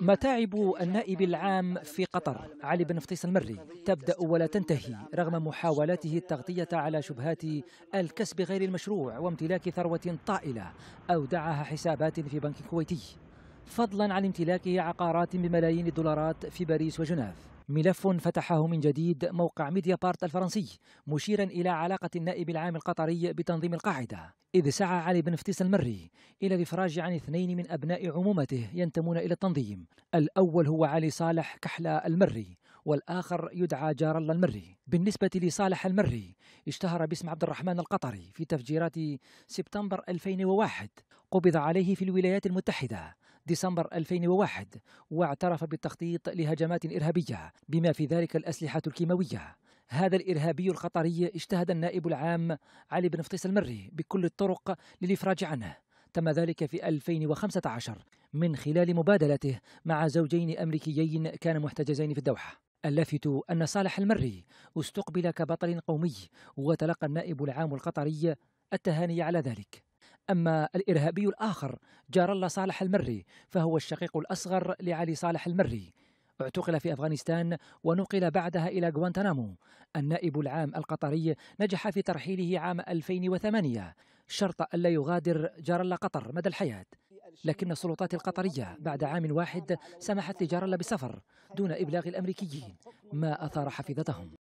متاعب النائب العام في قطر علي بن فطيس المري تبدأ ولا تنتهي رغم محاولاته التغطية على شبهات الكسب غير المشروع وامتلاك ثروة طائلة أودعها حسابات في بنك كويتي فضلا عن امتلاكه عقارات بملايين الدولارات في باريس وجنيف ملف فتحه من جديد موقع ميديا بارت الفرنسي مشيرا إلى علاقة النائب العام القطري بتنظيم القاعدة إذ سعى علي بن فتيس المري إلى الإفراج عن اثنين من أبناء عمومته ينتمون إلى التنظيم الأول هو علي صالح كحلا المري والآخر يدعى جار الله المري بالنسبة لصالح المري اشتهر باسم عبد الرحمن القطري في تفجيرات سبتمبر 2001 قبض عليه في الولايات المتحدة ديسمبر 2001 واعترف بالتخطيط لهجمات إرهابية بما في ذلك الأسلحة الكيماوية هذا الإرهابي القطري اجتهد النائب العام علي بن فطيس المري بكل الطرق للإفراج عنه تم ذلك في 2015 من خلال مبادلته مع زوجين أمريكيين كانا محتجزين في الدوحة اللافت أن صالح المري استقبل كبطل قومي وتلقى النائب العام القطري التهاني على ذلك أما الإرهابي الآخر جار الله صالح المري فهو الشقيق الأصغر لعلي صالح المري اعتقل في أفغانستان ونقل بعدها إلى غوانتنامو النائب العام القطري نجح في ترحيله عام 2008 شرط ألا يغادر جار الله قطر مدى الحياة لكن السلطات القطرية بعد عام واحد سمحت لجار الله بالسفر دون إبلاغ الأمريكيين ما أثار حفيظتهم